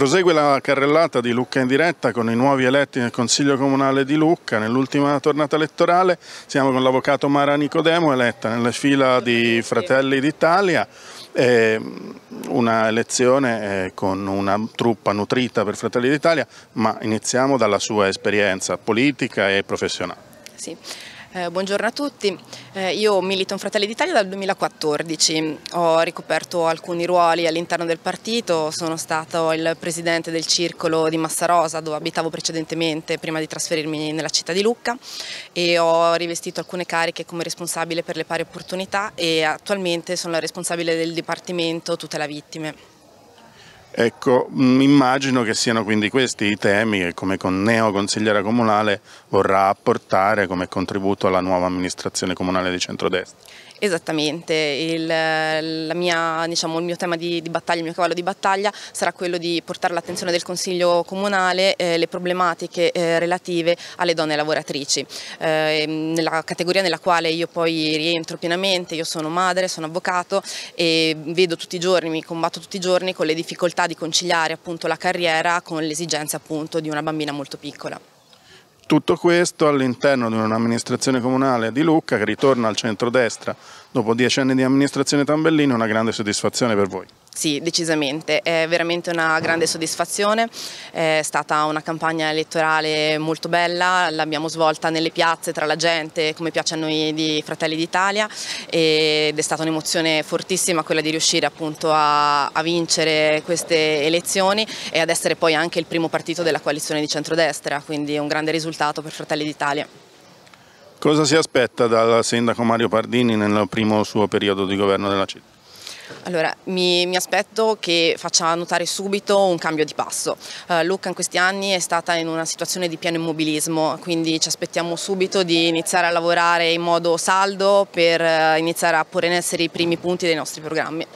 Prosegue la carrellata di Lucca in diretta con i nuovi eletti nel Consiglio Comunale di Lucca. Nell'ultima tornata elettorale siamo con l'avvocato Mara Nicodemo, eletta nella fila di Fratelli d'Italia. Mm, una elezione eh, con una truppa nutrita per Fratelli d'Italia, ma iniziamo dalla sua esperienza politica e professionale. Sì. Eh, buongiorno a tutti. Eh, io milito in Fratelli d'Italia dal 2014, ho ricoperto alcuni ruoli all'interno del partito, sono stato il presidente del circolo di Massarosa dove abitavo precedentemente prima di trasferirmi nella città di Lucca e ho rivestito alcune cariche come responsabile per le pari opportunità e attualmente sono la responsabile del Dipartimento Tutela Vittime. Ecco, mm, immagino che siano quindi questi i temi che come neo consigliera comunale vorrà apportare come contributo alla nuova amministrazione comunale di centrodestra. Esattamente, il, mia, diciamo, il mio tema di, di, battaglia, il mio cavallo di battaglia sarà quello di portare all'attenzione del Consiglio Comunale eh, le problematiche eh, relative alle donne lavoratrici. Eh, ehm, nella categoria nella quale io poi rientro pienamente, io sono madre, sono avvocato e vedo tutti i giorni, mi combatto tutti i giorni con le difficoltà di conciliare appunto la carriera con l'esigenza di una bambina molto piccola. Tutto questo all'interno di un'amministrazione comunale di Lucca che ritorna al centrodestra dopo dieci anni di amministrazione Tambellino, una grande soddisfazione per voi. Sì, decisamente, è veramente una grande soddisfazione, è stata una campagna elettorale molto bella, l'abbiamo svolta nelle piazze tra la gente come piace a noi di Fratelli d'Italia ed è stata un'emozione fortissima quella di riuscire appunto a, a, vincere queste elezioni e ad essere poi anche il primo partito della coalizione di centrodestra, quindi un grande risultato per Fratelli d'Italia. Cosa si aspetta dal sindaco Mario Pardini nel primo suo periodo di governo della città? Allora, mi, mi, aspetto che faccia notare subito un cambio di passo. Uh, eh, Lucca in questi anni è stata in una situazione di pieno immobilismo, quindi ci aspettiamo subito di iniziare a lavorare in modo saldo per uh, iniziare a porre in essere i primi punti dei nostri programmi.